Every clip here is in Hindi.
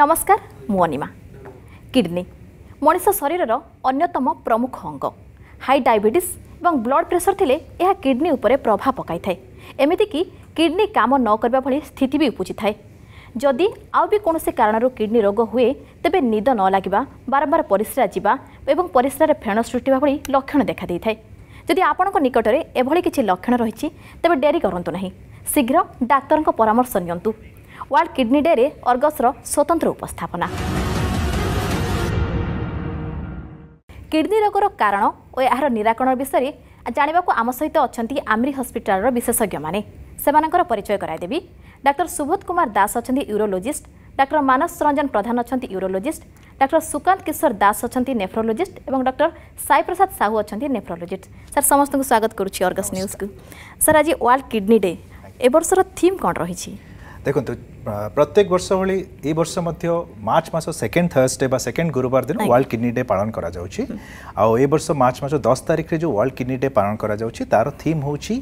ନମସ୍କାର ମୁଁ ଅନିମା କିଡ଼ନୀ ମଣିଷ ଶରୀରର ଅନ୍ୟତମ ପ୍ରମୁଖ ଅଙ୍ଗ ହାଇ ଡାଇବେଟିସ୍ ଏବଂ ବ୍ଲଡ଼ ପ୍ରେସର ଥିଲେ ଏହା କିଡ଼ନୀ ଉପରେ ପ୍ରଭାବ ପକାଇଥାଏ ଏମିତିକି କିଡ଼ନୀ କାମ ନ କରିବା ଭଳି ସ୍ଥିତି ବି ଉପୁଜିଥାଏ ଯଦି ଆଉ ବି କୌଣସି କାରଣରୁ କିଡ଼ନୀ ରୋଗ ହୁଏ ତେବେ ନିଦ ନ ଲାଗିବା ବାରମ୍ବାର ପରିସ୍ରା ଯିବା ଏବଂ ପରିସ୍ରାରେ ଫେଣ ସୃଷ୍ଟିବା ଭଳି ଲକ୍ଷଣ ଦେଖାଦେଇଥାଏ ଯଦି ଆପଣଙ୍କ ନିକଟରେ ଏଭଳି କିଛି ଲକ୍ଷଣ ରହିଛି ତେବେ ଡେରି କରନ୍ତୁ ନାହିଁ ଶୀଘ୍ର ଡାକ୍ତରଙ୍କ ପରାମର୍ଶ ନିଅନ୍ତୁ ୱାର୍ଲଡ କିଡ୍ନି ଡେରେ ଅର୍ଗସର ସ୍ୱତନ୍ତ୍ର ଉପସ୍ଥାପନା କିଡ୍ନି ରୋଗର କାରଣ ଓ ଏହାର ନିରାକରଣ ବିଷୟରେ ଜାଣିବାକୁ ଆମ ସହିତ ଅଛନ୍ତି ଆମ୍ରି ହସ୍ପିଟାଲର ବିଶେଷଜ୍ଞମାନେ ସେମାନଙ୍କର ପରିଚୟ କରାଇଦେବି ଡାକ୍ତର ସୁବୋଧ କୁମାର ଦାସ ଅଛନ୍ତି ୟୁରୋଲୋଜିଷ୍ଟ ଡାକ୍ତର ମାନସ ରଞ୍ଜନ ପ୍ରଧାନ ଅଛନ୍ତି ୟୁରୋଲୋଜିଷ୍ଟ ଡାକ୍ତର ସୁକାନ୍ତ କିଶୋର ଦାସ ଅଛନ୍ତି ନେଫ୍ରୋଲୋଜିଷ୍ଟ ଏବଂ ଡକ୍ଟର ସାଇ ପ୍ରସାଦ ସାହୁ ଅଛନ୍ତି ନେଫ୍ରୋଲୋଜିଷ୍ଟ ସାର୍ ସମସ୍ତଙ୍କୁ ସ୍ୱାଗତ କରୁଛି ଅର୍ଗସ୍ ନ୍ୟୁଜ୍କୁ ସାର୍ ଆଜି ୱାର୍ଲଡ କିଡ୍ନି ଡେ ଏ ବର୍ଷର ଥିମ୍ କ'ଣ ରହିଛି ଦେଖନ୍ତୁ ପ୍ରତ୍ୟେକ ବର୍ଷ ଭଳି ଏ ବର୍ଷ ମଧ୍ୟ ମାର୍ଚ୍ଚ ମାସ ସେକେଣ୍ଡ ଥର୍ସଡେ ବା ସେକେଣ୍ଡ ଗୁରୁବାର ଦିନ ୱାର୍ଲଡ କିଡ୍ନି ଡେ ପାଳନ କରାଯାଉଛି ଆଉ ଏ ବର୍ଷ ମାର୍ଚ୍ଚ ମାସ ଦଶ ତାରିଖରେ ଯେଉଁ ୱାର୍ଲଡ କିଡ୍ନି ଡେ ପାଳନ କରାଯାଉଛି ତା'ର ଥିମ୍ ହେଉଛି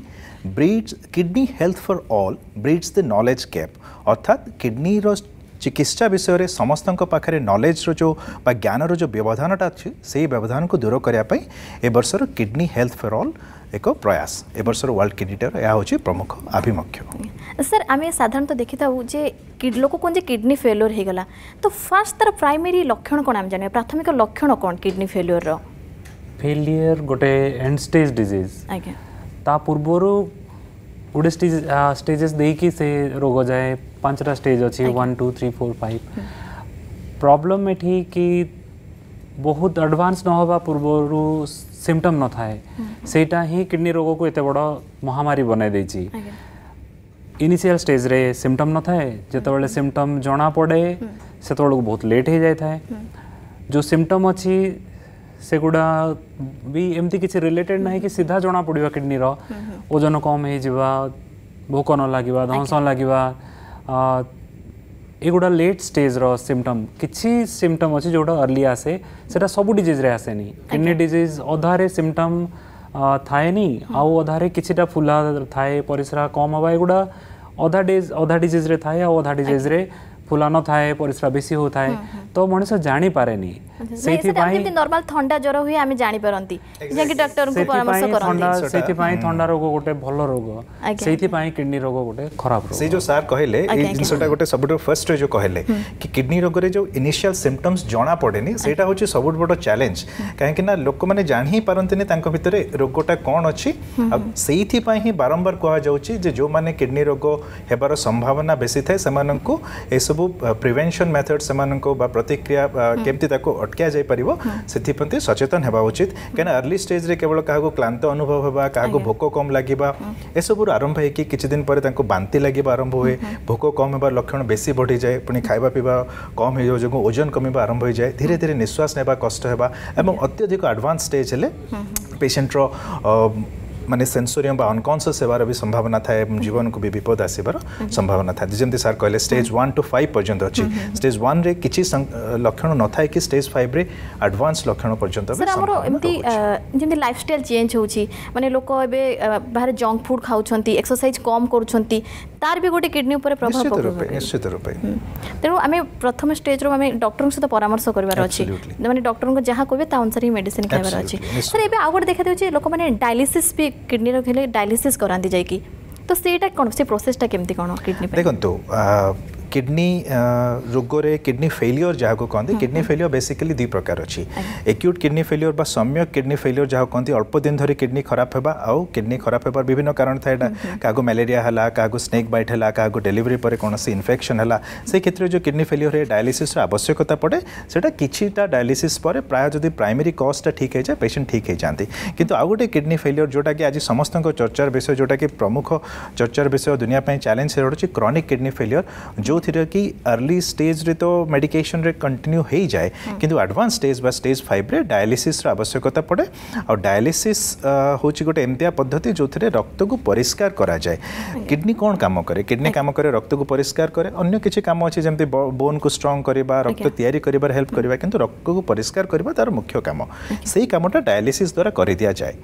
bridge kidney health for all bridge the knowledge gap ଅର୍ଥାତ୍ କିଡ଼ନୀର ଚିକିତ୍ସା ବିଷୟରେ ସମସ୍ତଙ୍କ ପାଖରେ ନଲେଜର ଯେଉଁ ବା ଜ୍ଞାନର ଯେଉଁ ବ୍ୟବଧାନଟା ଅଛି ସେଇ ବ୍ୟବଧାନକୁ ଦୂର କରିବା ପାଇଁ ଏ ବର୍ଷର କିଡ଼ନୀ ହେଲ୍ଥ ଫର୍ ଅଲ୍ ଏକ ପ୍ରୟାସ ଏ ବର୍ଷର ୱାର୍ଲଡ କିଡ୍ନୀର ଏହା ହେଉଛି ପ୍ରମୁଖ ଆଭିମୁଖ୍ୟ ସାର୍ ଆମେ ସାଧାରଣତଃ ଦେଖିଥାଉ ଯେ ଲୋକ କୁହନ୍ତି କିଡ଼ନୀ ଫେଲୁଅର୍ ହୋଇଗଲା ତ ଫାର୍ଷ୍ଟ ତା'ର ପ୍ରାଇମେରୀ ଲକ୍ଷଣ କ'ଣ ଆମେ ଜାଣିବା ପ୍ରାଥମିକ ଲକ୍ଷଣ କ'ଣ କିଡ଼ନୀ ଫେଲୁଅର୍ର ଫେଲିୟର୍ ଗୋଟେ ଏଣ୍ଡ ଷ୍ଟେଜ୍ ଡିଜିଜ୍ ଆଜ୍ଞା ତା ପୂର୍ବରୁ ଗୋଟେ ଷ୍ଟେଜ୍ ଷ୍ଟେଜେସ୍ ଦେଇକି ସେ ରୋଗ ଯାଏ ପାଞ୍ଚଟା ଷ୍ଟେଜ୍ ଅଛି one two three four five problem ଏଠି କି बहुत न होगा पूर्व सिमटम न थाए हम्म। से ही किडनी रोग को ये बड़ महामारी बनाई इनिशियल स्टेज रे सिमटम न थाए जब सिमटम हम्म। जना पड़े हम्म। से बहुत लेट हो जाए जो सिमटम अच्छी से गुड़ा भी एमती किसी रिलेटेड ना कि सीधा जना पड़ा किडनी ओजन कम हो भोक न लगवा धंस लगवा युवा लेट स्टेज रिमटम किसी सिमटम अच्छे जो अर्ली आसे से सब डीजे आसेनि किडनी डीज अधारे सिमटम थाए नी hmm. आउ अधारे कि फुला थाए परिसरा कम हाँ युवा अधा डीज अधा डीजे थाए अधा डीजेज्रे okay. फुलानो थाए परिसरा बेसी हो थाए तो मनुष जानी पारे नी सेति पाई जे नॉर्मल ठंडा ज्वर होई आमी जानी परंती जे कि डॉक्टर को परामर्श करंदी सेति पाई ठंडा रोग गोटे भलो रोग सेति पाई किडनी रोग गोटे खराब रोग से जो सर कहले ए जिंसटा गोटे सबट फर्स्ट जो कहले कि किडनी रोग रे जो इनिशियल सिम्पटम्स जणा पडेनी सेटा होची सबट बडो चैलेंज काहे कि ना लोक माने जानि ही परंती ने तांको भितरे रोगटा कोन अछि अब सेति पाई ही बारंबार कहा जाउची जे जो माने किडनी रोग हेबार संभावना बेसी थाए समानन को ए सब प्रिभेनसन से प्रतिक्रिया केमती अटकि से सचेतन होगा उचित कहीं अर्ली में केवल क्या क्लांत अनुभव होगा क्या भोक कम लगे लासबु पर बांति लगे आरंभ हुए भोक कम हो लक्षण बेस बढ़ी जाए पुणी खावा पीवा कम जो ओजन कम हो जाए धीरे धीरे निश्वास ना कष्ट हेर्नु अत्यधिक आडभान्स स्टेज हेल्ले पेसेंटर ମାନେ ସେନ୍ସୋରିୟମ୍ ବା ଅନକନସିୟସ୍ ହେବାର ବି ସମ୍ଭାବନା ଥାଏ ଜୀବନକୁ ବି ବିପଦ ଆସିବାର ସମ୍ଭାବନା ଥାଏ ଯେମିତି ସାର୍ କହିଲେ ଷ୍ଟେଜ୍ ୱାନ୍ ଟୁ ଫାଇଭ୍ ପର୍ଯ୍ୟନ୍ତ ଅଛି ଷ୍ଟେଜ୍ ୱାନ୍ରେ କିଛି ଲକ୍ଷଣ ନଥାଏ କି ଷ୍ଟେଜ୍ ଫାଇଭ୍ରେ ଆଡ଼ଭାନ୍ସ ଲକ୍ଷଣ ପର୍ଯ୍ୟନ୍ତ ଆମର ଏମିତି ଯେମିତି ଲାଇଫଷ୍ଟାଇଲ୍ ଚେଞ୍ଜ ହେଉଛି ମାନେ ଲୋକ ଏବେ ବାହାରେ ଜଙ୍କ ଫୁଡ଼୍ ଖାଉଛନ୍ତି ଏକ୍ସରସାଇଜ୍ କମ୍ କରୁଛନ୍ତି ତାର ବି ଗୋଟେ କିଡ଼ନୀ ଉପରେ ପ୍ରଭାବ ନିଶ୍ଚିତ ରୂପେ ତେଣୁ ଆମେ ପ୍ରଥମ ଷ୍ଟେଜ୍ରୁ ଆମେ ଡକ୍ଟରଙ୍କ ସହିତ ପରାମର୍ଶ କରିବାର ଅଛି ମାନେ ଡକ୍ଟରଙ୍କୁ ଯାହା କହିବେ ତା ଅନୁସାରେ ହିଁ ମେଡ଼ିସିନ୍ ଖାଇବାର ଅଛି ସାର୍ ଏବେ ଆଉ ଗୋଟେ ଦେଖାଦେଉଛି ଲୋକମାନେ ଡାଇଲିସିସ୍ ବି কিডনি ରଖିଲେ ଡାଇଲିସିସ୍ କରାନ୍ତି ଯାଇକି ତ ସେଇଟା କ'ଣ ସେ ପ୍ରୋସେସ୍ଟା କେମିତି କ'ଣ କିଡ଼ନୀ ଦେଖନ୍ତୁ କିଡ଼ନୀ ରୋଗରେ କିଡ଼ନୀ ଫେଲିଓର ଯାହାକୁ କହନ୍ତି କିଡ଼ନୀ ଫେଲିଓର ବେସିକାଲି ଦୁଇ ପ୍ରକାର ଅଛି ଏକ୍ୟୁଟ୍ କିଡ଼ନୀ ଫେଲିଓର ବା ସମ୍ୟକ କିଡ଼ନୀ ଫେଲିଓର ଯାହାକୁ କହନ୍ତି ଅଳ୍ପ ଦିନ ଧରି କିଡ଼ନୀ ଖରାପ ହେବା ଆଉ କିଡ଼ନୀ ଖରାପ ହେବାର ବିଭିନ୍ନ କାରଣ ଥାଏ ଏଇଟା କାହାକୁ ମ୍ୟାଲେରିଆ ହେଲା କାହାକୁ ସ୍ନେକ୍ ବାଇଟ୍ ହେଲା କାହାକୁ ଡେଲିଭରି ପରେ କୌଣସି ଇନଫେକ୍ସନ୍ ହେଲା ସେ କ୍ଷେତ୍ରରେ ଯେଉଁ କିଡ଼ନୀ ଫେଲିଓରରେ ଡାୟାଲିସିସ୍ର ଆବଶ୍ୟକତା ପଡ଼େ ସେଇଟା କିଛିଟା ଡାୟାଲିସିସ୍ ପରେ ପ୍ରାୟ ଯଦି ପ୍ରାଇମେରୀ କଜ୍ଟା ଠିକ୍ ହେଇଯାଏ ପେସେଣ୍ଟ ଠିକ୍ ହେଇଯାନ୍ତି କିନ୍ତୁ ଆଉ ଗୋଟେ କିଡ଼ନୀ ଫେଲିଓର ଯେଉଁଟାକି ଆଜି ସମସ୍ତଙ୍କ ଚର୍ଚ୍ଚାର ବିଷୟ ଯେଉଁଟାକି ପ୍ରମୁଖ ଚର୍ଚ୍ଚାର ବିଷୟ ଦୁନିଆ ପାଇଁ ଚ୍ୟାଲେଞ୍ଜ ରହିଛି କ୍ରନିକ୍ କିଡ଼ନୀ ଫେଲିଓର ଯେଉଁ कहूँ कि अर्ली स्टेज रे तो मेडिकेसन कंटिन्यू हो जाए कि आडभांस स्टेज बा स्टेज फाइव रे डायलीसीस आवश्यकता पड़े और डायलीसीस हूँ गोटे एमती पद्धति जो थे हाँ। रक्त को परिष्कार कराए किडनी कौन कम कै किडनी कम कै रक्त को परिष्कार कै अं किसी कम अच्छे जमी बोन को स्ट्रंग कर रक्त या हेल्प करवा कि रक्त को परिष्कार करवा तार मुख्य कम से ही कमटा डायलीसीस द्वारा कर दि जाए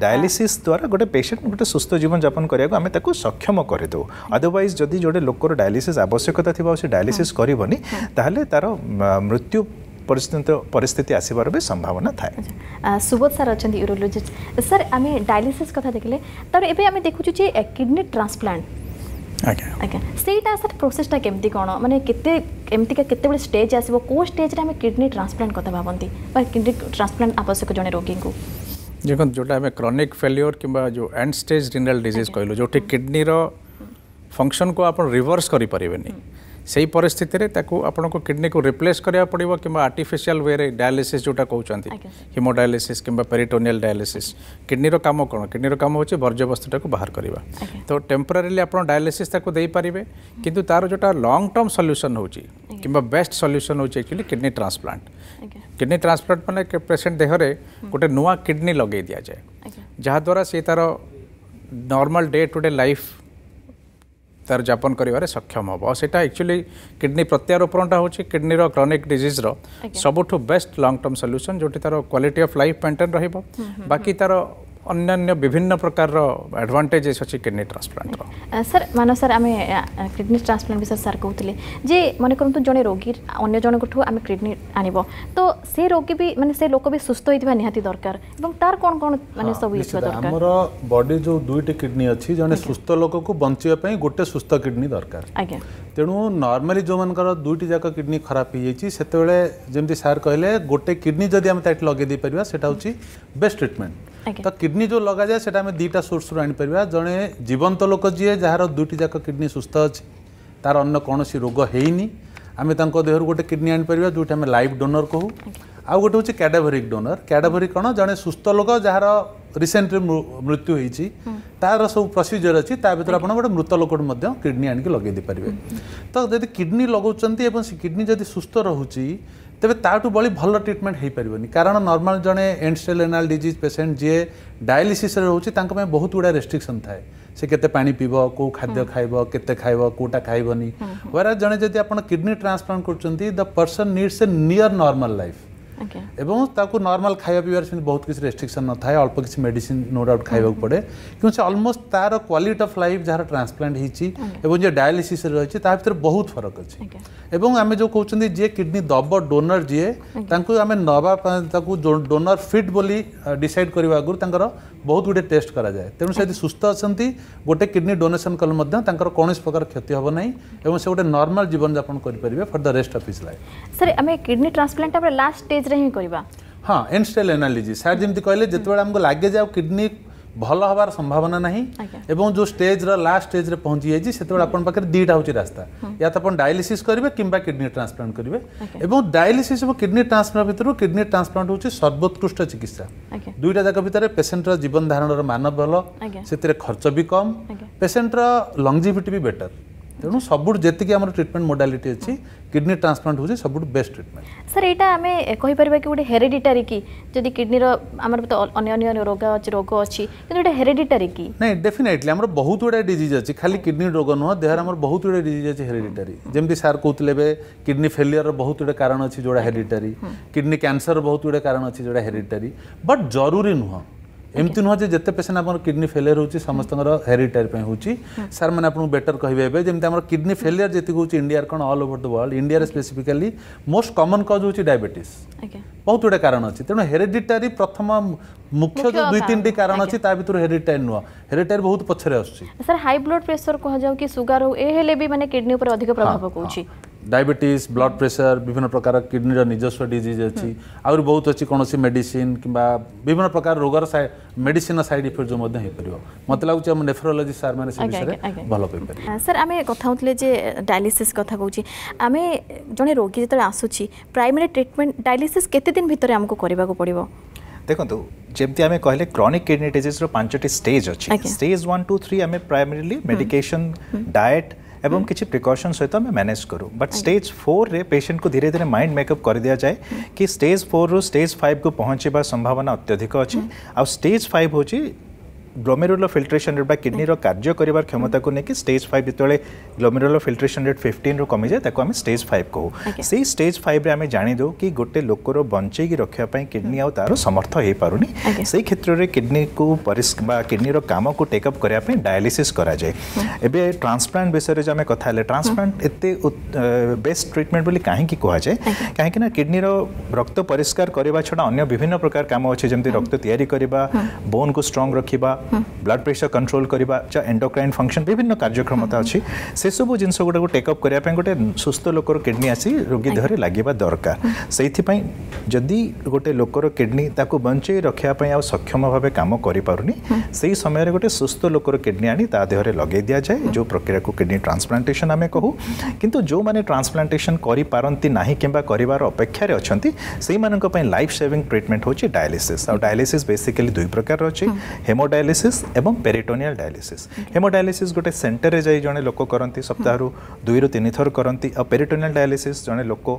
डायलीसीस द्वारा गोटे पेसेंट गोटे सुस्थ जीवन जापन करने को सक्षम करदेव अदरवैज जदि जो लोकर डायलीसीस आवश्यक ଆବଶ୍ୟକତା ଥିବ ଆଉ ସେ ଡାୟାଲିସିସ୍ କରିବନି ତାହେଲେ ତାର ମୃତ୍ୟୁ ପରିସ୍थिতি ଆସିବାର ବି ସମ୍ଭାବନା ଥାଏ ସୁବୋଧ ସାର୍ ଅଛନ୍ତି ୟୁରୋଲୋଜିଷ୍ଟ ସାର୍ ଆମେ ଡାୟାଲିସିସ୍ କଥା ଦେଖିଲେ ତାପରେ ଏବେ ଆମେ ଦେଖୁଛୁ ଯେ କିଡ଼ନୀ ଟ୍ରାନ୍ସପ୍ଲାଣ୍ଟ ଆଜ୍ଞା ଆଜ୍ଞା ସେଇଟା ସାର୍ ପ୍ରୋସେସ୍ଟା କେମିତି କ'ଣ ମାନେ କେତେ ଏମିତିକା କେତେବେଳେ ଷ୍ଟେଜ୍ ଆସିବ କେଉଁ ଷ୍ଟେଜ୍ରେ ଆମେ କିଡ଼ନୀ ଟ୍ରାନ୍ସପ୍ଲାଣ୍ଟ କଥା ଭାବନ୍ତି ବା କିଡ଼ନୀ ଟ୍ରାନ୍ସପ୍ଲାଣ୍ଟ ଆବଶ୍ୟକ ଜଣେ ରୋଗୀଙ୍କୁ ଦେଖନ୍ତୁ ଯେଉଁଟା ଆମେ କ୍ରନିକ୍ ଫେଲିଓର କିମ୍ବା ଯେଉଁ ଏଣ୍ଡ ଷ୍ଟେଜ୍ ରିନାଲ୍ ଡିଜିଜ୍ କହିଲୁ ଯେଉଁଠି କିଡ଼ନୀର फंक्शन को आप रिवर्स करें से पिस्थित आपको किडनी को रिप्लेस करा पड़ा कि आर्टिफिशियाल वे रे डायलीसीस जोटा कौन हिमोडायलीसीस कि पेरिटोनियल डायलीसीस किडनी काम कौन किडनी काम हो बर्ज्यवस्तुटा बाहर करवा तो टेम्पोरारी आप डायलीसीसपरेंगे कि तार जो लंग टर्म सल्यूसन हो कि बेस्ट सल्यूसन होचुअली किडनी ट्रांसप्लांट किडनी ट्रांसप्लांट मैंने पेसेंट देहर गोटे नुआ किडनी लगे दि जाए जहाद्वारा सी तार normal day to day life তার যাপন করিবার সক্ষম হব সেটা একচুয়ালি কিডনি প্রত্যারোপণটা হচ্ছে কিডনির ক্রনিক ডিজিজর সবুঠু বেস্ট লং টর্ম সলুসন যেটি তার কোয়ালিটি অফ লাইফ মেন্টেন রহব বাকি তার अन्न्य विभिन्न प्रकार एडभांटेजेस अच्छे किडनी ट्रांसप्लांट सर मान सर आम किडनी ट्रांसप्लांट विषय सर कहते जे मन करूँ जड़े रोगी अगर जन आम किडनी आनब तो से रोगी भी मैंने से लोक भी सुस्थ होता निहाती दरकार तार कौन कौन मैंने हाँ, सब आमर बडी जो दुईट किडनी अच्छी जड़े सुस्थ लोक को बचापी गोटे सुस्थ किडनी दरकार आज्ञा तेणु नर्माली जो मान दुईट जाक किडनी खराब होते सार कहले गोटे किडनी जब लगे पार से बेस्ट ट्रिटमेंट ତ କିଡ଼ନୀ ଯେଉଁ ଲଗାଯାଏ ସେଇଟା ଆମେ ଦୁଇଟା ସୋର୍ସରୁ ଆଣିପାରିବା ଜଣେ ଜୀବନ୍ତ ଲୋକ ଯିଏ ଯାହାର ଦୁଇଟି ଯାକ କିଡ଼ନୀ ସୁସ୍ଥ ଅଛି ତାର ଅନ୍ୟ କୌଣସି ରୋଗ ହେଇନି ଆମେ ତାଙ୍କ ଦେହରୁ ଗୋଟେ କିଡ଼ନୀ ଆଣିପାରିବା ଯେଉଁଠି ଆମେ ଲାଇଭ୍ ଡୋନର୍ କହୁ ଆଉ ଗୋଟେ ହେଉଛି କ୍ୟାଡାଭରିକ୍ ଡୋନର୍ କ୍ୟାଡାଭରିକ୍ କ'ଣ ଜଣେ ସୁସ୍ଥ ଲୋକ ଯାହାର ରିସେଣ୍ଟଲି ମୃତ୍ୟୁ ହେଇଛି ତାର ସବୁ ପ୍ରୋସିଜିଓର ଅଛି ତା ଭିତରେ ଆପଣ ଗୋଟେ ମୃତ ଲୋକଠୁ ମଧ୍ୟ କିଡ଼ନୀ ଆଣିକି ଲଗାଇ ଦେଇପାରିବେ ତ ଯଦି କିଡ଼ନୀ ଲଗାଉଛନ୍ତି ଏବଂ ସେ କିଡ଼ନୀ ଯଦି ସୁସ୍ଥ ରହୁଛି ତେବେ ତାଠୁ ବଳି ଭଲ ଟ୍ରିଟମେଣ୍ଟ ହୋଇପାରିବନି କାରଣ ନର୍ମାଲ ଜଣେ end stage renal disease patient ଯିଏ ଡାୟାଲିସିସ୍ରେ ରହୁଛି ତାଙ୍କ ପାଇଁ ବହୁତ ଗୁଡ଼ାଏ ରେଷ୍ଟ୍ରିକ୍ସନ୍ ଥାଏ ସେ କେତେ ପାଣି ପିଇବ କେଉଁ ଖାଦ୍ୟ ଖାଇବ କେତେ ଖାଇବ କେଉଁଟା ଖାଇବନି ୱେରାଜ୍ ଜଣେ ଯଦି ଆପଣ କିଡ଼ନୀ ଟ୍ରାନ୍ସପ୍ଲାଣ୍ଟ କରୁଛନ୍ତି the person needs a near normal life এবং তাকে নর্মাল খাইয়া পিবার সেমি বহুত কিছু রেস্ট্রিকশন নথায় অল্প কিছু মেডিসিন নো ডাউট খাইবাকে পড়ে কিন্তু সে অলমোস্ট তার কোয়ালিটি অফ লাইফ যার ট্রান্সপ্লান্ট হয়েছি এবং যে ডায়ালিসিস রয়েছে তা ভিতরে বহুত ফরক আছে এবং আমি যে কৌন যে কিডনি দব ডোনর যিয়ে তাঁকু আমি নবা তাকে ডোনর ফিট বলি ডিসাইড করা আগুন তাঁর বহুত গুড়ে টেস্ট করা যায় তেমন সে যদি সুস্থ অনেক গোটে কিডনি ডোনেসন কলে তাঁর কৌশি প্রকার ক্ষতি হব না এবং সে গোটে নর্মাল জীবনযাপন করে পারবে for the rest of his life sir আমি কিডনি ট্রান্সপ্লান্ট লাস্ট স্টেজ ଏଜରେ ହିଁ କରିବା ହଁ ଏଣ୍ଡ ଷ୍ଟେଲ୍ ଏନାଲିଜିସ୍ ସାର୍ ଯେମିତି କହିଲେ ଯେତେବେଳେ ଆମକୁ ଲାଗେ ଯେ ଆଉ କିଡ଼ନୀ ଭଲ ହେବାର ସମ୍ଭାବନା ନାହିଁ ଏବଂ ଯେଉଁ ଷ୍ଟେଜ୍ର ଲାଷ୍ଟ ଷ୍ଟେଜ୍ରେ ପହଞ୍ଚି ଯାଇଛି ସେତେବେଳେ ଆପଣଙ୍କ ପାଖରେ ଦୁଇଟା ହେଉଛି ରାସ୍ତା ୟା ତ ଆପଣ ଡାଇଲିସିସ୍ କରିବେ କିମ୍ବା କିଡ଼ନୀ ଟ୍ରାନ୍ସପ୍ଲାଣ୍ଟ କରିବେ ଏବଂ ଡାଇଲିସିସ୍ ଏବଂ କିଡ଼ନୀ ଟ୍ରାନ୍ସପ୍ଲାଣ୍ଟ ଭିତରୁ କିଡ଼ନୀ ଟ୍ରାନ୍ସପ୍ଲାଣ୍ଟ ହେଉଛି ସର୍ବୋତ୍କୃଷ୍ଟ ଚିକିତ୍ସା ଦୁଇଟା ଯାକ ଭିତରେ ପେସେଣ୍ଟର ଜୀବନ ଧାରଣର ମାନ ଭଲ ସେଥିରେ ଖର୍ଚ୍ଚ ବି କମ୍ ପେସେଣ୍ଟର ଲଙ୍ଗଜିଭିଟି ବି ବେଟର୍ ତେଣୁ ସବୁଠୁ ଯେତିକି ଆମର ଟ୍ରିଟମେଣ୍ଟ ମୋଡାଲିଟି ଅଛି କିଡନୀ ଟ୍ରାନ୍ସପ୍ଲାଣ୍ଟ ହେଉଛି ସବୁଠୁ ବେଷ୍ଟ ଟ୍ରିଟମେଣ୍ଟ ସାର୍ ଏଇଟା ଆମେ କହିପାରିବା କି ଗୋଟେ ହେରିଡିଟାରୀ କି ଯଦି କିଡନୀର ଆମର ତ ଅନ୍ୟ ଅନ୍ୟ ରୋଗ ଅଛି ରୋଗ ଅଛି କିନ୍ତୁ ଏଇଟା ହେରିଡିଟାରୀ କି ନାଇଁ ଡେଫିନେଟଲି ଆମର ବହୁତ ଗୁଡ଼ାଏ ଡିଜିଜ୍ ଅଛି ଖାଲି କିଡନୀ ରୋଗ ନୁହଁ ଦେହରେ ଆମର ବହୁତ ଗୁଡ଼ାଏ ଡିଜିଜ୍ ଅଛି ହେରିଡିଟାରୀ ଯେମିତି ସାର୍ କହୁଥିଲେ ଏବେ କିଡନୀ ଫେଲିୟରର ବହୁତ ଗୁଡ଼ାଏ କାରଣ ଅଛି ଯେଉଁଟା ହେରିଡିଟାରୀ କିଡନୀ କ୍ୟାନ୍ସର ବହୁତ ଗୁଡ଼ାଏ କାରଣ ଅଛି ଯେଉଁଟା ହେରିଡିଟାରୀ ବଟ୍ ଜରୁରୀ ନୁହଁ ଏମିତି ନୁହଁ ଯେ ଯେତେ ପେସେଣ୍ଟ ଆମର କିଡ଼ନୀ ଫେଲିୟର ହେଉଛି ସମସ୍ତଙ୍କର ହେରିଟାରୀ ପାଇଁ ହେଉଛି ସାର୍ମାନେ ଆପଣଙ୍କୁ ବେଟର କହିବେ ଏବେ ଯେମିତି ଆମର କିଡ଼ନୀ ଫେଲିୟର ଯେତିକି ହେଉଛି ଇଣ୍ଡିଆର କ'ଣ ଅଲ୍ ଓଭର ଦ ୱାର୍ଲଡ ଇଣ୍ଡିଆରେ ସ୍ପେସିଫିକାଲି ମୋଷ୍ଟ କମନ୍ କଜ୍ ହେଉଛି ଡାଇବେଟିସ୍ ବହୁତ ଗୁଡ଼ିଏ କାରଣ ଅଛି ତେଣୁ ହେରିଡିଟାରୀ ପ୍ରଥମ ମୁଖ୍ୟ ଯେଉଁ ଦୁଇ ତିନିଟି କାରଣ ଅଛି ତା ଭିତରୁ ହେରିଡିଟାରୀ ନୁହଁ ହେରିଡିଟାରୀ ବହୁତ ପଛରେ ଆସୁଛି ସାର୍ ହାଇ ବ୍ଲଡ୍ ପ୍ରେସର କୁହାଯାଉ କି ସୁଗାର ହଉ ଏ ହେଲେ ବି ମାନେ କିଡ଼ନୀ ଉପରେ ଅଧିକ ପ୍ରଭାବ ପକାଉଛି ডায়াবেটিস ব্লড প্রেসর বিভিন্ন প্রকার কিডনির নিজস্ব ডিজিজ অছি আহরি বহুত অছি কোনসি মেডিসিন কিংবা বিভিন্ন প্রকার রোগর মেডিসিন সাইড ইফেক্ট যে মধ্যে হইপারিব মতে লাগুছে আমি নেফ্রোলজি স্যার মানে সে বিষয়ে ভালো পারি স্যার আমি কথা হতলে যে ডায়ালিসিস কথা কৌছি আমি জনে রোগী যেত আসুছি প্রাইমারি ট্রিটমেন্ট ডায়ালিসিস কেতে দিন ভিতরে আমাকে করিবা কো পড়িব দেখন্তু যেমতি আমি কহিলে ক্রনিক কিডনি ডিজিজ রো পাঁচটি স্টেজ অছি স্টেজ 1 2 3 আমি প্রাইমারিলি মেডিকেশন ডায়েট एवं हम्म। किसी प्रिकसन सहित आम मैनेज करूँ बट स्टेज फोर में पेसेंट को धीरे धीरे माइंड मेकअप कर दिया जाए हम्म। कि स्टेज फोर रु स्टेज फाइव को पहुँचवा संभावना अत्यधिक अच्छी आ स्टेज फाइव हूँ ग्लोमेरुलर फिल्ट्रेसन रेट किडनी कार्य कर क्षमता को लेकिन स्टेज फाइव जो ग्लोमेरुलर फिल्ट्रेसन रेट फिफ्टन रू कमी जाए स्टेज फाइव कहू से स्टेज फाइव में जाणीदे कि गोटे लोकर बंचे रखापी किडनी आ तार समर्थ हो पार नहीं क्षेत्र में किडनी को किडनी काम को टेकअप करने डायलीसीस कराए एवं ट्रांसप्लांट विषय जो कथ ट्रांसप्लांट एत बेस्ट ट्रिटमेंट बोली कहीं कहुए कहीं किडनी रक्त परिष्कार छड़ा अन्य विभिन्न प्रकार काम अच्छे जमी रक्त या बोन को स्ट्रंग रखा ବ୍ଲଡ୍ ପ୍ରେସର କଣ୍ଟ୍ରୋଲ କରିବା ଏଣ୍ଡୋକ୍ରାଇନ୍ ଫଙ୍କସନ୍ ବିଭିନ୍ନ କାର୍ଯ୍ୟକ୍ଷମତା ଅଛି ସେସବୁ ଜିନିଷ ଗୁଡ଼ାକୁ ଟେକ୍ଅପ୍ କରିବା ପାଇଁ ଗୋଟେ ସୁସ୍ଥ ଲୋକର କିଡ଼ନୀ ଆସି ରୋଗୀ ଦେହରେ ଲାଗିବା ଦରକାର ସେଇଥିପାଇଁ ଯଦି ଗୋଟେ ଲୋକର କିଡ଼ନୀ ତାକୁ ବଞ୍ଚେଇ ରଖିବା ପାଇଁ ଆଉ ସକ୍ଷମ ଭାବେ କାମ କରିପାରୁନି ସେହି ସମୟରେ ଗୋଟେ ସୁସ୍ଥ ଲୋକର କିଡ଼ନୀ ଆଣି ତା ଦେହରେ ଲଗାଇ ଦିଆଯାଏ ଯେଉଁ ପ୍ରକ୍ରିୟାକୁ କିଡ଼ନୀ ଟ୍ରାନ୍ସପ୍ଲାଣ୍ଟେସନ୍ ଆମେ କହୁ କିନ୍ତୁ ଯେଉଁମାନେ ଟ୍ରାନ୍ସପ୍ଲାଣ୍ଟେସନ୍ କରିପାରନ୍ତି ନାହିଁ କିମ୍ବା କରିବାର ଅପେକ୍ଷାରେ ଅଛନ୍ତି ସେଇମାନଙ୍କ ପାଇଁ ଲାଇଫ୍ ସେଭିଂ ଟ୍ରିଟମେଣ୍ଟ ହେଉଛି ଡାୟାଲିସିସ୍ ଆଉ ଡାୟାଲିସିସ୍ ବେସିକାଲି ଦୁଇ ପ୍ରକାରର ଅଛି ହେମୋଡାୟାଲିସିସ୍ डायलीसीस और पेरिटोनियाल डायलीसीस हेमोडायलीसीस गोटे सेन्टर जाए जे लोक करती सप्ताह दुई रु तीन थर करती और पेरिटोनियाल डायलीसीस जे लोक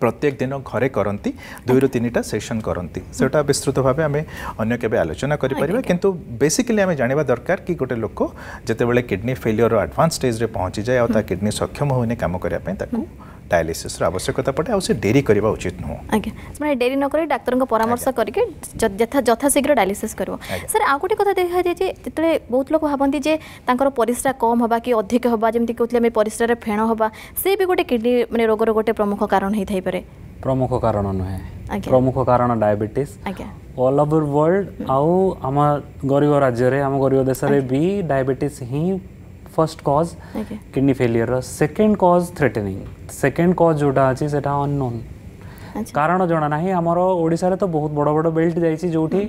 प्रत्येक दिन घरे करती दुई रु तीन टाइम सेसन करती विस्तृत भाव आम अगर केवे आलोचना करूँ बेसिकली आम जाना दरकार कि गोटे लोक जितेबाला किडनी फेलियर आडभांस स्टेज में पहुंची जाए और किडनी सक्षम होने काम करने ডায়ালিসিসর আবশ্যকতা পড়ে আউ সে ডেরি করা উচিত নুহ আজ্ঞা মানে ডেরি নকরি ডাক্তার পরামর্শ করিকি যথা যথাশীঘ্র ডায়ালিসিস করব স্যার আউ গোটে কথা দেখা যায় যে যেতবে বহুত লোক ভাবতে যে তাঁর পরিশ্রা কম হওয়া কি অধিক হওয়া যেমন কৌলে আমি পরিশ্রার ফেণ হওয়া সে বি গোটে কিডনি মানে রোগর গোটে প্রমুখ কারণ হয়ে থাইপরে প্রমুখ কারণ নুহে প্রমুখ কারণ ডায়াবেটিস আজ্ঞা ऑल ओवर वर्ल्ड आउ आम गरीब राज्य आम गरीब देश भी डायबेटिस ही first cause kidney failure second cause threatening second कज जोटा अच्छी से अननोन କାରଣ ଜଣା ନାହିଁ ଆମର ଓଡ଼ିଶାରେ ତ ବହୁତ ବଡ଼ ବଡ଼ ବେଲ୍ଟ ଯାଇଛି ଯେଉଁଠି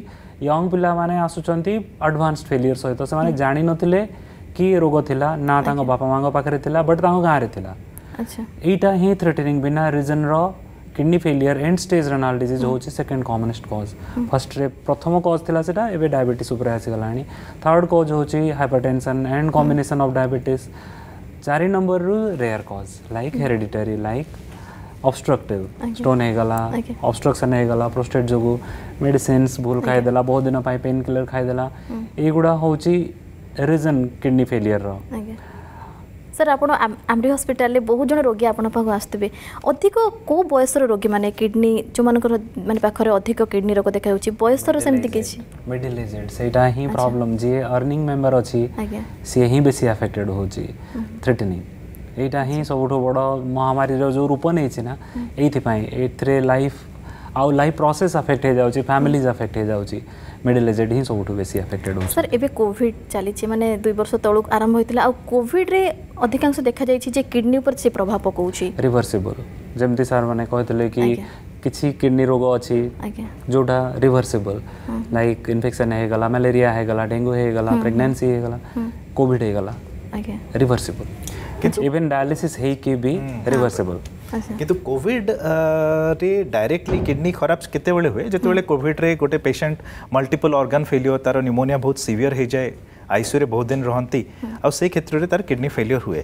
ୟଙ୍ଗ ପିଲାମାନେ ଆସୁଛନ୍ତି ଆଡ଼ଭାନ୍ସ ଫେଲିୟର୍ ସହିତ ସେମାନେ ଜାଣିନଥିଲେ କି ରୋଗ ଥିଲା ନା ତାଙ୍କ ବାପା ମାଆଙ୍କ ପାଖରେ ଥିଲା ବଟ୍ ତାଙ୍କ ଗାଁରେ ଥିଲା ଏଇଟା ହିଁ ଥ୍ରେଟେନିଂ ବିନା ରିଜନ୍ର kidney failure end stage renal disease हूँ सेकेंड कमनेस्ट कज फर्स्ट प्रथम कज थी से डायबेट आसगला थर्ड कज हूँ hyper hypertension and combination of diabetes चार नंबर रू rare cause like hereditary like obstructive stone obstruction होगा प्रोस्टेट जो मेडिसीन भूल खाईदे बहुत दिन पेन किलर खाईदेला युवा हूँ रिजन किडनी फेलियर रहा ସାର୍ ଆପଣ ଆମ୍ରି ହସ୍ପିଟାଲରେ ବହୁତ ଜଣ ରୋଗୀ ଆପଣଙ୍କ ପାଖକୁ ଆସୁଥିବେ ଅଧିକ କେଉଁ ବୟସର ରୋଗୀମାନେ କିଡ଼ନୀ ଯେଉଁମାନଙ୍କର ମାନେ ପାଖରେ ଅଧିକ କିଡ଼ନୀ ରୋଗ ଦେଖାଯାଉଛି ବୟସର ସେମିତି କିଛି ମିଡିଲ ଏଜେଡ୍ ସେଇଟା ହିଁ ପ୍ରୋବ୍ଲେମ୍ ଯିଏ ଅର୍ଣ୍ଣିଂ ମେମ୍ବର ଅଛି ସିଏ ହିଁ ବେଶୀ ଆଫେକ୍ଟେଡ୍ ହେଉଛି ଥ୍ରେଟନିଂ ଏଇଟା ହିଁ ସବୁଠୁ ବଡ଼ ମହାମାରୀର ଯେଉଁ ରୂପ ନେଇଛି ନା ଏଇଥିପାଇଁ ଏଥିରେ ଲାଇଫ୍ आउ लाइफ प्रोसेस अफेक्ट हो जाउची फैमिलीज अफेक्ट हो जाउची मिडिल एजेड ହିଁ ସବୁଠୁ ବେଶୀ ଆଫେକ୍ଟେଡ୍ ହେଉଛି ସାର୍ ଏବେ କୋଭିଡ଼ ଚାଲିଛି ମାନେ ଦୁଇ ବର୍ଷ ତଳକୁ ଆରମ୍ଭ ହୋଇଥିଲା ଆଉ କୋଭିଡ଼ରେ ଅଧିକାଂଶ ଦେଖାଯାଇଛି ଯେ କିଡ଼ନୀ ଉପରେ ସେ ପ୍ରଭାବ ପକାଉଛି ରିଭର୍ସିବଲ୍ ଯେମିତି ସାର୍ ମାନେ କହିଥିଲେ କି କିଛି କିଡ଼ନୀ ରୋଗ ଅଛି ଯେଉଁଟା ରିଭର୍ସିବଲ୍ ଲାଇକ୍ ଇନଫେକ୍ସନ୍ ହେଇଗଲା ମ୍ୟାଲେରିଆ ହେଇଗଲା ଡେଙ୍ଗୁ ହେଇଗଲା ପ୍ରେଗନେନ୍ସି ହେଇଗଲା କୋଭିଡ଼ ହେଇଗଲା ରିଭର୍ସିବଲ୍ ଇଭେନ୍ ଡାୟାଲିସିସ୍ ହେଇକି ବି ରିଭର୍ସିବଲ୍ কিন্তু কোভিড डायरेक्टली কিডনি খারাপ কত বারে হয় যেতে বারে কোভিড রে গটে پیشنট মাল্টিপল অর্গান ফেলিয়র হতারো নিউমোনিয়া বহুত সিভিয়ার হে যায় आईसीयू रे बहुत दिन रहंती आ से क्षेत्र में तार किडनी फेलियर हुए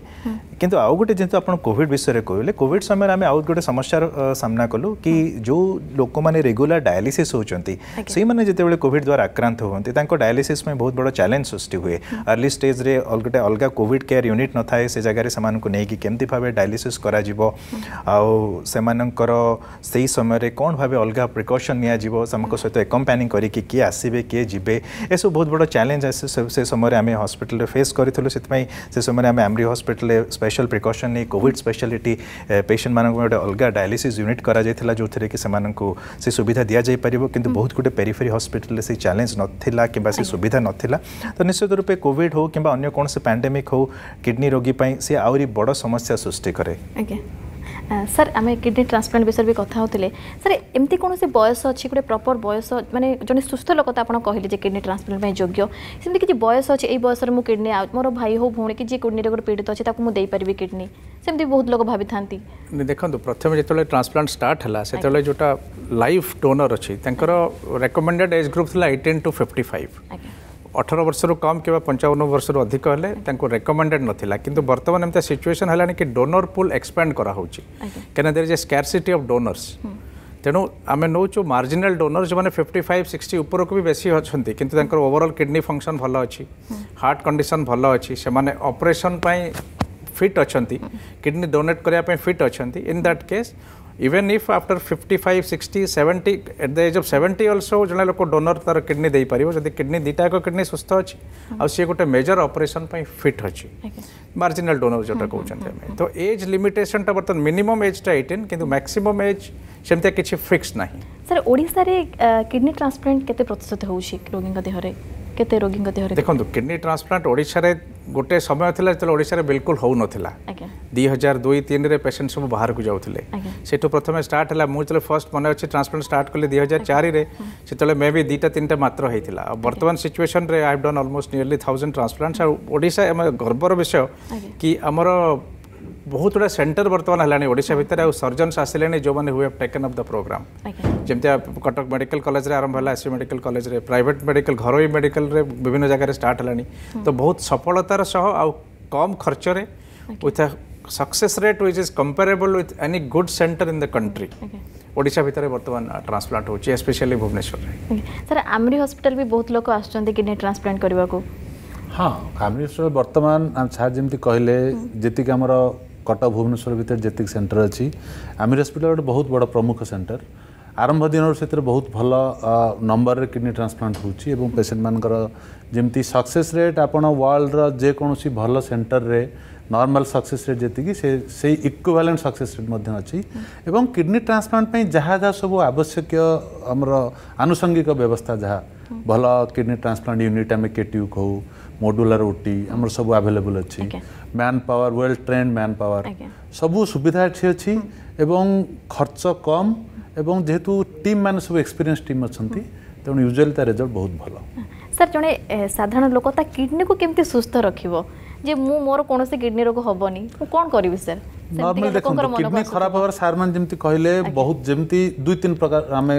कि आउ गोटे जेंतु आपण कोविड विषय रे कहले कोविड समय रे आउ गोटे समस्या सामना कलु कि जो लोग रेगुला डायलीसीस डायलिसिस होचंती कॉविड द्वारा आक्रांत होवंती डायलीसीस में बहुत बड़ा चैलेंज सृष्टि हुए अर्ली स्टेज रे गोटे अलगा कोविड केयर यूनिट न था से जगह रे समान को नेकी केमती भाबे से मानंकर सेई समय रे कोन भाबे अलगा प्रिकॉशन निया जिवो समको सहित एकम्पैनिंग करी कि के आसीबे के जिबे ए बहुत बड़ा चैलेंज आसे समय आम हस्पिटल फेस करूँ से समय आम एमरी हस्पिटाल स्पेशल प्रिकसन नहीं कॉविड स्पेशाट पेसेंट मैं गोटे अलग डायलीस यूनिट कर जो थे कि से सुविधा दि जापर कि बहुत गुटे पेरीफेरी हस्पिटाल से चैलेंज नाला कि सुविधा नाला तो निश्चित रूप से कॉविड हो कि अगर कौन से पैंडेमिक हो किडनी रोगी से आड़ समस्या सृष्टि कैसे ସାର୍ ଆମେ କିଡ଼ନୀ ଟ୍ରାନ୍ସପ୍ଲାଣ୍ଟ ବିଷୟରେ ବି କଥା ହେଉଥିଲେ ସାର୍ ଏମିତି କୌଣସି ବୟସ ଅଛି ଗୋଟେ ପ୍ରପର୍ ବୟସ ମାନେ ଜଣେ ସୁସ୍ଥ ଲୋକ ତ ଆପଣ କହିଲେ ଯେ କିଡ଼ନୀ ଟ୍ରାନ୍ସପ୍ଲାଣ୍ଟ ପାଇଁ ଯୋଗ୍ୟ ସେମିତି କିଛି ବୟସ ଅଛି ଏଇ ବୟସରେ ମୁଁ କିଡ଼ନୀ ମୋର ଭାଇ ହେଉ ଭଉଣୀ କି ଯିଏ କିଡ଼ନୀରେ ଗୋଟେ ପୀଡ଼ିତ ଅଛି ତାକୁ ମୁଁ ଦେଇପାରିବି କିଡ଼ନୀ ସେମିତି ବହୁତ ଲୋକ ଭାବିଥାନ୍ତି ଦେଖନ୍ତୁ ପ୍ରଥମେ ଯେତେବେଳେ ଟ୍ରାନ୍ସପ୍ଲାଣ୍ଟ ଷ୍ଟାର୍ଟ ହେଲା ସେତେବେଳେ ଯେଉଁଟା ଲାଇଫ୍ ଡୋନର୍ ଅଛି ତାଙ୍କର ରେକମେଣ୍ଡେଡ୍ ଏଜ୍ ଗ୍ରୁପ୍ ଥିଲା ଏଇଟିନ୍ ଟୁ ଫିଫ୍ଟି ଫାଇଭ୍ ଆଜ୍ଞା अठर वर्षर कम कि पंचावन वर्ष रु अधिक रेकमेंडेड नाला कि बर्तमान एम सिचुएसन है कि डोनर पुल एक्सपैंड करा can there is a of donors तेणु आम नौ मार्जिनाल डोनर्स जो मैंने फिफ्टी फाइव सिक्सटी ऊपर को भी बेसी अच्छा कितना ओवरअल किडनी फंक्शन भल अच्छी हार्ट कंडीशन भल अच्छी से मैंने अपरेसन फिट अच्छा किडनी डोनेट करने फिट अच्छा in that case even if after fifty five sixty seventy at the age of seventy also ଜଣେ ଲୋକ ଡୋନର ତାର କିଡ଼ନୀ ଦେଇପାରିବ ଯଦି କିଡ଼ନୀ ଦୁଇଟା ଯାକ କିଡ଼ନୀ ସୁସ୍ଥ ଅଛି ଆଉ ସିଏ ଗୋଟେ ମେଜର ଅପରେସନ୍ ପାଇଁ ଫିଟ୍ ଅଛି ମାର୍ଜିନାଲ ଡୋନର ଯେଉଁଟା କହୁଛନ୍ତି ଆମେ ତ ଏଜ୍ ଲିମିଟେସନଟା ବର୍ତ୍ତମାନ ମିନିମମ୍ ଏଜ୍ଟା ଏଇଟିନ୍ କିନ୍ତୁ ମ୍ୟାକ୍ସିମମ୍ ଏଜ୍ ସେମିତିଆ କିଛି ଫିକ୍ସ ନାହିଁ ସାର୍ ଓଡ଼ିଶାରେ କିଡ଼ନୀ ଟ୍ରାନ୍ସପ୍ଲାଣ୍ଟ କେତେ ପ୍ରତିଶତ ହେଉଛି ରୋଗୀଙ୍କ ଦେହରେ କେତେ ରୋଗୀଙ୍କ ଦେହରେ ଦେଖନ୍ତୁ କିଡ଼ନୀ ଟ୍ରାନ୍ସପ୍ଲାଣ୍ଟ ଓଡ଼ିଶାରେ ଗୋଟେ ସମୟ ଥିଲା ଯେତେବେଳେ ଓଡ଼ିଶାରେ ବିଲକୁଲ ହେଉନଥିଲା ଦୁଇ ହଜାର ଦୁଇ ତିନିରେ ପେସେଣ୍ଟ ସବୁ ବାହାରକୁ ଯାଉଥିଲେ ସେଠୁ ପ୍ରଥମେ ଷ୍ଟାର୍ଟ ହେଲା ମୁଁ ଯେତେବେଳେ ଫର୍ଷ୍ଟ ମନେ ଅଛି ଟ୍ରାନ୍ସପ୍ଲାଣ୍ଟ ଷ୍ଟାର୍ଟ କଲି ଦୁଇ ହଜାର ଚାରିରେ ସେତେବେଳେ ମେ ବି ଦୁଇଟା ତିନିଟା ମାତ୍ର ହେଇଥିଲା ଆଉ ବର୍ତ୍ତମାନ ସିଚୁଏସନ୍ରେ I have done almost nearly thousand transplants ଆଉ ଓଡ଼ିଶା ଆମ ଗର୍ବର ବିଷୟ କି ଆମର बहुत गुड़ा सेन्टर बर्तमान है ओडा भितर आज सर्जनस आसिले मैंने हुए टेकन अफ द प्रोग्राम जमी कटक मेडिकल कलेज आरंभ है एसवी मेडिकल कलेज प्राइट मेडिकल घर मेडिकल विभिन्न जगह स्टार्ट तो बहुत सफलतार सह आ कम खर्च रिथ success rate which is comparable with any good centre in the country ओडा भितर बर्तमान ट्रांसप्लांट होस्पेली भुवनेश्वर सर आमरी हस्पिटा भी बहुत लोग आसने ट्रांसप्लांट करने को हाँ फैमिली हस्पिटा बर्तमान सार जमी कहले जमर କଟକ ଭୁବନେଶ୍ୱର ଭିତରେ ଯେତିକି ସେଣ୍ଟର ଅଛି ଆମି ହସ୍ପିଟାଲ ଗୋଟେ ବହୁତ ବଡ଼ ପ୍ରମୁଖ ସେଣ୍ଟର ଆରମ୍ଭ ଦିନରୁ ସେଥିରେ ବହୁତ ଭଲ ନମ୍ବରରେ କିଡ଼ନୀ ଟ୍ରାନ୍ସପ୍ଲାଣ୍ଟ ହେଉଛି ଏବଂ ପେସେଣ୍ଟମାନଙ୍କର ଯେମିତି ସକ୍ସେସ୍ ରେଟ୍ ଆପଣ ୱାର୍ଲଡ଼ର ଯେକୌଣସି ଭଲ ସେଣ୍ଟରରେ ନର୍ମାଲ୍ ସକ୍ସେସ୍ ରେଟ୍ ଯେତିକି ସେ ସେଇ ଇକ୍ୱଭାଲେଣ୍ଟ ସକ୍ସେସ୍ ରେଟ୍ ମଧ୍ୟ ଅଛି ଏବଂ କିଡ଼ନୀ ଟ୍ରାନ୍ସପ୍ଲାଣ୍ଟ ପାଇଁ ଯାହା ଯାହା ସବୁ ଆବଶ୍ୟକୀୟ ଆମର ଆନୁଷଙ୍ଗିକ ବ୍ୟବସ୍ଥା ଯାହା ଭଲ କିଡ଼ନୀ ଟ୍ରାନ୍ସପ୍ଲାଣ୍ଟ ୟୁନିଟ୍ ଆମେ କେଟିୟୁ କହୁ ମଡୁଲାର ଓଟି ଆମର ସବୁ ଆଭେଲେବୁଲ୍ ଅଛି manpower well trained manpower ସବୁ ସୁବିଧା ଏଠି ଅଛି ଏବଂ ଖର୍ଚ୍ଚ କମ୍ ଏବଂ ଯେହେତୁ ଟିମ୍ ମାନେ ସବୁ ଏକ୍ସପିରିଏନ୍ସ ଟିମ୍ ଅଛନ୍ତି ତେଣୁ ୟୁଜୁଆଲି ତା ରେଜଲ୍ଟ ବହୁତ ଭଲ ସାର୍ ଜଣେ ସାଧାରଣ ଲୋକ ତା କିଡ଼ନୀକୁ କେମିତି ସୁସ୍ଥ ରଖିବ ଯେ ମୁଁ ମୋର କୌଣସି କିଡ଼ନୀ ରୋଗ ହେବନି ମୁଁ କ'ଣ କରିବି ସାର୍ ନର୍ମାଲି ଦେଖନ୍ତୁ କିଡନୀ ଖରାପ ହେବାର ସାର୍ମାନେ ଯେମିତି କହିଲେ ବହୁତ ଯେମିତି ଦୁଇ ତିନି ପ୍ରକାର ଆମେ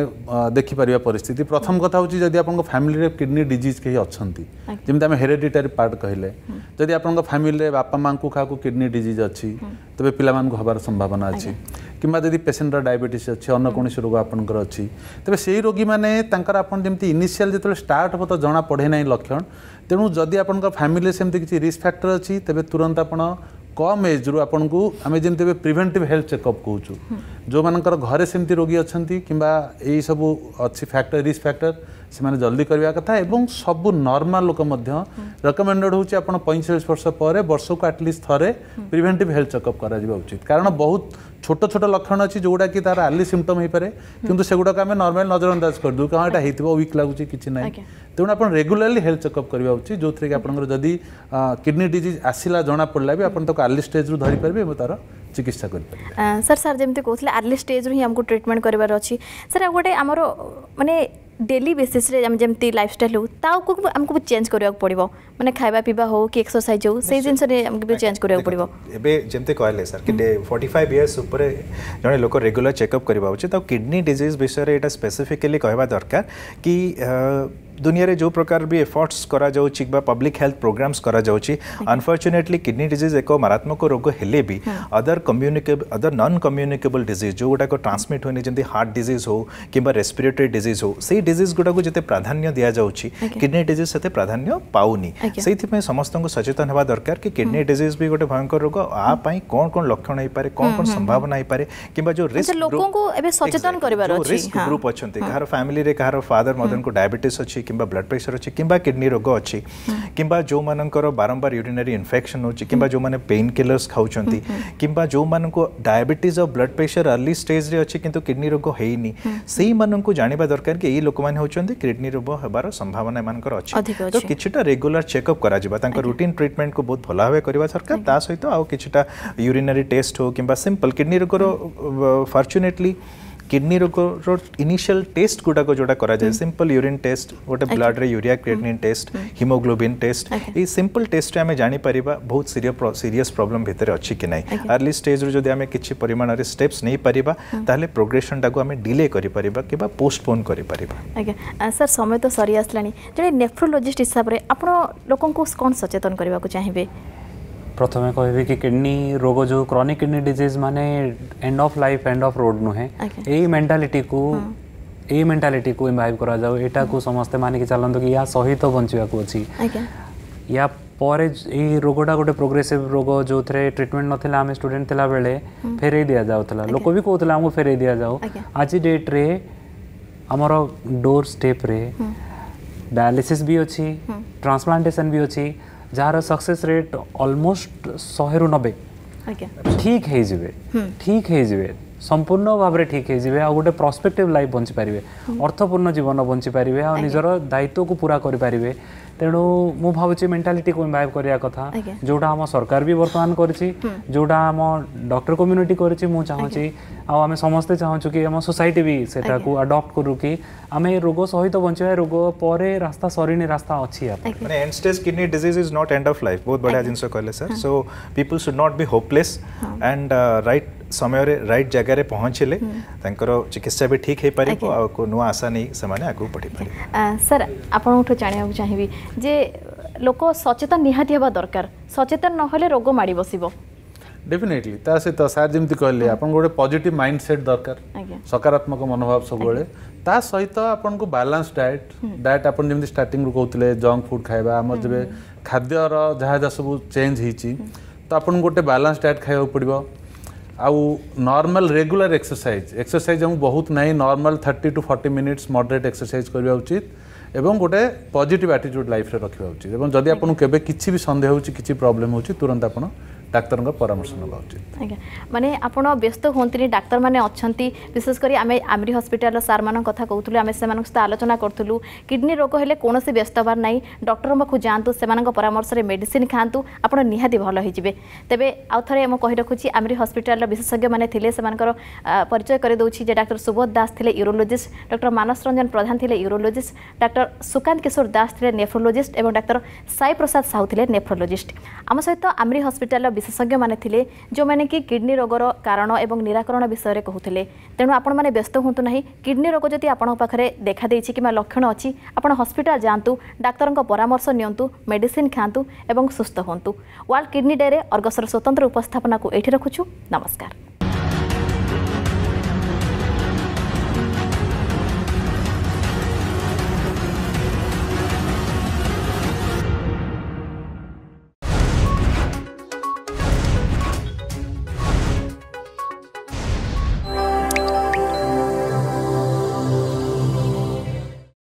ଦେଖିପାରିବା ପରିସ୍ଥିତି ପ୍ରଥମ କଥା ହେଉଛି ଯଦି ଆପଣଙ୍କ ଫ୍ୟାମିଲିରେ କିଡନୀ ଡିଜିଜ୍ କେହି ଅଛନ୍ତି ଯେମିତି ଆମେ ହେରିଡିଟାରୀ ପାର୍ଟ କହିଲେ ଯଦି ଆପଣଙ୍କ ଫ୍ୟାମିଲିରେ ବାପା ମାଆଙ୍କୁ କାହାକୁ କିଡନୀ ଡିଜିଜ୍ ଅଛି ତେବେ ପିଲାମାନଙ୍କୁ ହେବାର ସମ୍ଭାବନା ଅଛି କିମ୍ବା ଯଦି ପେସେଣ୍ଟର ଡାଇବେଟିସ୍ ଅଛି ଅନ୍ୟ କୌଣସି ରୋଗ ଆପଣଙ୍କର ଅଛି ତେବେ ସେଇ ରୋଗୀମାନେ ତାଙ୍କର ଆପଣ ଯେମିତି ଇନିସିଆଲ୍ ଯେତେବେଳେ ଷ୍ଟାର୍ଟ ହେବ ତ ଜଣା ପଡ଼େ ନାହିଁ ଲକ୍ଷଣ ତେଣୁ ଯଦି ଆପଣଙ୍କ ଫ୍ୟାମିଲିରେ ସେମିତି କିଛି ରିସ୍କ ଫ୍ୟାକ୍ଟର ଅଛି ତେବେ ତୁରନ୍ତ ଆପଣ कम एज्रु ଆପଣଙ୍କୁ ଆମେ ଯେମିତି ଏବେ ପ୍ରିଭେଣ୍ଟିଭ୍ ହେଲ୍ଥ ଚେକଅପ୍ କହୁଛୁ ଯେଉଁମାନଙ୍କର ଘରେ ସେମିତି ରୋଗୀ ଅଛନ୍ତି କିମ୍ବା ଏଇ ସବୁ ଅଛି ଫ୍ୟାକ୍ଟର ରିସ୍କ ଫ୍ୟାକ୍ଟର ସେମାନେ ଜଲ୍ଦି କରିବା କଥା ଏବଂ ସବୁ ନର୍ମାଲ୍ ଲୋକ ମଧ୍ୟ ରେକମେଣ୍ଡେଡ୍ ହେଉଛି ଆପଣ ପଇଁଚାଳିଶ ବର୍ଷ ପରେ ବର୍ଷକୁ ଆଟଲିଷ୍ଟ ଥରେ ପ୍ରିଭେଣ୍ଟିଭ୍ ହେଲ୍ଥ ଚେକଅପ୍ କରାଯିବା ଉଚିତ କାରଣ ବହୁତ ଛୋଟ ଛୋଟ ଲକ୍ଷଣ ଅଛି ଯେଉଁଗୁଡ଼ାକି ତାର ଆର୍ଲି ସିମ୍ପଟମ୍ ହେଇପାରେ କିନ୍ତୁ ସେଗୁଡ଼ାକ ଆମେ ନର୍ମାଲି ନଜରଅନ୍ଦାଜ କରିଦେଉ କାରଣ ଏଇଟା ହେଇଥିବ ୱିକ୍ ଲାଗୁଛି କିଛି ନାହିଁ ତେଣୁ ଆପଣ ରେଗୁଲାରଲି ହେଲ୍ଥ ଚେକଅପ୍ କରିବା ଉଚିତ ଯେଉଁଥିରେ କି ଆପଣଙ୍କର ଯଦି କିଡ଼ନୀ ଡିଜିଜ୍ ଆସିଲା ଜଣାପଡ଼ିଲା ବି ଆପଣ ତାକୁ ଆର୍ଲି ଷ୍ଟେଜ୍ରୁ ଧରିପାରିବେ ଏବଂ ତାର ଚିକିତ୍ସା କରିପାରିବେ ସାର୍ ସାର୍ ଯେମିତି କହୁଥିଲେ ଆର୍ଲି ଷ୍ଟେଜ୍ରୁ ହିଁ ଆମକୁ ଟ୍ରିଟମେଣ୍ଟ କରିବାର ଅଛି ସାର୍ ଆଉ ଗୋଟେ ଆମର ମାନେ ডেলি বেসিসে আমি যেমি লাইফস্টাইল হোক তা আমি চেঞ্জ করা পড়ব মানে খাইবা পিবা হোক কি এক্সরসাইজ হোক সেই জিনিসে আমি চেঞ্জ করা পড়ব এবে যেমি কহিলে স্যার কি ফর্টি ফাইভ ইয়র্স উপরে জনে লোক রেগুলার চেকআপ করা উচিত আিডনি ডিজিজ বিষয়ে এটা স্পেসিফিকালি কহা দরকার কি दुनिया में जो प्रकार भी एफर्ट्स कर पब्लिक हेल्थ प्रोग्राम्स करफर्चुनेटली किडनी डिजीज एक मारात्मक रोग हेले भी other communicable other non communicable disease जो गुड़ाक ट्रांसमिट होनी जमी हार्ट डिजीज हो कि रेस्पिरेटरी डिजीज हो सही डिजीज गुड़ाक जिते प्राधान्य दि जाऊँगी किडनी डिजीज से प्राधान्य पाऊनी से समस्त सचेतन होगा दरकार कि किडनी डिजीज भी गोटे भयंकर रोग आप कौन कौन लक्षण हो पाए कौन कौन संभावना हो पाए कि रिस्क ग्रुप अच्छे कहार फैमिली कहार फादर मदर को डायबेट अच्छी कि ब्लड प्रेसर अच्छे किडनी रोग अच्छे कि जो मर बारंबार यूरीनरी इनफेक्शन होगा जो मैंने पेन किलर्स खाऊँ कि जो मानक डायबेट और ब्लड प्रेसर अर्ली स्टेज अच्छे किडनी रोग होनी से जानवा दरकार कि ये लोक मैंने होंगे किडनी रोग हमारे संभावना अच्छी तो किसीटा रेगुलर चेकअप कर रुटिन ट्रिटमेंट को बहुत भल भाव करवा दरकार सहित आउ कि यूरीनरी टेस्ट हो कि सिंपल किडनी रोग फर्चुनेटली କିଡ଼ନୀ ରୋଗର ଇନିସିଆଲ ଟେଷ୍ଟ ଗୁଡ଼ାକ ଯୋଉଟା କରାଯାଏ ସିମ୍ପଲ୍ ୟୁରିନ୍ ଟେଷ୍ଟ ଗୋଟେ ବ୍ଲଡ଼ରେ urea creatinine test haemoglobin test ଏଇ ସିମ୍ପଲ୍ ଟେଷ୍ଟରେ ଆମେ ଜାଣିପାରିବା ବହୁତ ସିରିୟସ୍ ପ୍ରୋବ୍ଲେମ୍ ଭିତରେ ଅଛି କି ନାହିଁ ଆର୍ଲି ଷ୍ଟେଜ୍ରୁ ଯଦି ଆମେ କିଛି ପରିମାଣରେ ଷ୍ଟେପ୍ସ ନେଇପାରିବା ତାହେଲେ ପ୍ରୋଗ୍ରେସନ୍ଟାକୁ ଆମେ ଡିଲେ କରିପାରିବା କିମ୍ବା ପୋଷ୍ଟପୋନ୍ କରିପାରିବା ଆଜ୍ଞା ସାର୍ ସମୟ ତ ସରି ଆସିଲାଣି ଜଣେ ନେଫ୍ରୋଲୋଜିଷ୍ଟ ହିସାବରେ ଆପଣ ଲୋକଙ୍କୁ କ'ଣ ସଚେତନ କରିବାକୁ ଚାହିଁବେ પ્રથમ એ કહી બે કે કિડની રોગો જો ક્રોનિક કિડની ડિસીઝ માને end of life end of road નો હે એઈ મેન્ટાલિટી કુ એઈ મેન્ટાલિટી કુ ઇમ્પ્લાય કરા જાઓ એટા કુ સમસ્તે માને કે ચાલન તો કે યહ સહી તો બંચવા કોછી અચ્છા યહ પોરે એ રોગોડા ગોટે પ્રોગ્રેસિવ રોગો જો થરે ટ્રીટમેન્ટ ન થેલા અમે સ્ટુડન્ટ થેલા બેલે ફેરઈ દેયા જાઓ થલા લોકો બી કોતલા હમ ફેરઈ દેયા જાઓ અચ્છા આજી દેટ રે અમારો ડોર સ્ટેપ રે ડાયલિસિસ બી હોછી ટ્રાન્સપ્લાન્ટેશન બી હોછી जाँदा सक्सेस रेट अलमोस्ट शे रु न ठिक ठिक है सम्पूर्ण भाव लाइफ लफ वा अर्थपूर्ण जीवन बञ्च पारे आज दायित्वको पूरा गरिपारे तेणु मु भावी मेन्टालीटी को इनभाइव करा कथा जोटा आम सरकार भी बर्तमान करोटा आम डक्टर कम्युनिटी कर आमे समस्ते चाहूँ कि आम सोसाइटी भी से अडप्ट करूँ कि आम रोग सहित बचा रोग पर रास्ता सरने रास्ता अच्छी मैंने end stage kidney disease is not end of life बहुत बढ़िया जिनस कहे sir so people should not be hopeless and right ସମୟରେ ରାଇଟ୍ ଜାଗାରେ ପହଞ୍ଚିଲେ ତାଙ୍କର ଚିକିତ୍ସା ବି ଠିକ୍ ହେଇପାରିବ ଆଉ ନୂଆ ଆଶା ନେଇ ସେମାନେ ଆଗକୁ ବଢ଼ିପାରିବେ ସାର୍ ଆପଣଙ୍କଠୁ ଜାଣିବାକୁ ଚାହିଁବି ଯେ ଲୋକ ସଚେତନ ନିହାତି ହେବା ଦରକାର ସଚେତନ ନହେଲେ ରୋଗ ମାଡ଼ି ବସିବ ଡେଫିନେଟଲି ତା ସହିତ ସାର୍ ଯେମିତି କହିଲେ ଆପଣଙ୍କୁ ଗୋଟେ ପଜିଟିଭ୍ ମାଇଣ୍ଡ ସେଟ୍ ଦରକାର ସକାରାତ୍ମକ ମନୋଭାବ ସବୁବେଳେ ତା ସହିତ ଆପଣଙ୍କୁ ବାଲାନ୍ସ ଡାଏଟ୍ ଡାଏଟ୍ ଆପଣ ଯେମିତି ଷ୍ଟାର୍ଟିଂରୁ କହୁଥିଲେ ଜଙ୍କ୍ ଫୁଡ଼୍ ଖାଇବା ଆମର ଯେବେ ଖାଦ୍ୟର ଯାହା ଯାହା ସବୁ ଚେଞ୍ଜ ହେଇଛି ତ ଆପଣଙ୍କୁ ଗୋଟେ ବାଲାନ୍ସ ଡାଏଟ୍ ଖାଇବାକୁ ପଡ଼ିବ ଆଉ ନର୍ମାଲ୍ ରେଗୁଲାର ଏକ୍ସରସାଇଜ୍ ଏକ୍ସରସାଇଜ୍ ଆମକୁ ବହୁତ ନାହିଁ normal thirty to forty minutes moderate exercise କରିବା ଉଚିତ ଏବଂ ଗୋଟେ ପଜିଟିଭ୍ ଆଟିଚ୍ୟୁଡ଼୍ ଲାଇଫ୍ରେ ରଖିବା ଉଚିତ ଏବଂ ଯଦି ଆପଣଙ୍କୁ କେବେ କିଛି ବି ସନ୍ଦେହ ହେଉଛି କିଛି ପ୍ରୋବ୍ଲେମ୍ ହେଉଛି ତୁରନ୍ତ ଆପଣ ডাক্তারঙ্ পরামর্শ নেওয়া উচিত আজ্ঞা মানে আপনার ব্যস্ত হুঁতি ডাক্তার মানে অনেক বিশেষ করে আমি আমরি হসপিটাল সার মান কথা কৌলু আমি সে আলোচনা করুলু কিডনি রোগ হলে কোণী ব্যস্ত হবার নাই ডক্টর পাখু যাতে সে পরামর্শে মেডিসিন খাঁতু আপনার নিহতি ভাল হয়ে যাবে তবে আউথরে মু রাখুছি আমরি হসপিটাল বিশেষজ্ঞ মানে লে সে পরিচয় করে দেছি যে ডাক্তার সুবোধ দাস লে ইউরোলোজিস্ট ডক্টর মানস রঞ্জন প্রধান লে ইউরোলোজিস্ট ডাক্তার সুকান্ত কিশোর দাস লে নেফ্রোলোজিস্ট এবং ডাক্তার সাই প্রসাদ সাউ লে নেফ্রোলোজিস্ট আম সহ আমরি হসপিটাল ବିଶେଷଜ୍ଞମାନେ ଥିଲେ ଯେଉଁମାନେ କି କିଡ଼ନୀ ରୋଗର କାରଣ ଏବଂ ନିରାକରଣ ବିଷୟରେ କହୁଥିଲେ ତେଣୁ ଆପଣମାନେ ବ୍ୟସ୍ତ ହୁଅନ୍ତୁ ନାହିଁ କିଡ଼ନୀ ରୋଗ ଯଦି ଆପଣଙ୍କ ପାଖରେ ଦେଖାଦେଇଛି କିମ୍ବା ଲକ୍ଷଣ ଅଛି ଆପଣ ହସ୍ପିଟାଲ ଯାଆନ୍ତୁ ଡାକ୍ତରଙ୍କ ପରାମର୍ଶ ନିଅନ୍ତୁ ମେଡ଼ିସିନ ଖାଆନ୍ତୁ ଏବଂ ସୁସ୍ଥ ହୁଅନ୍ତୁ ୱାର୍ଲଡ କିଡ଼ନୀ ଡେରେ ଅର୍ଗସର ସ୍ୱତନ୍ତ୍ର ଉପସ୍ଥାପନାକୁ ଏଠି ରଖୁଛୁ ନମସ୍କାର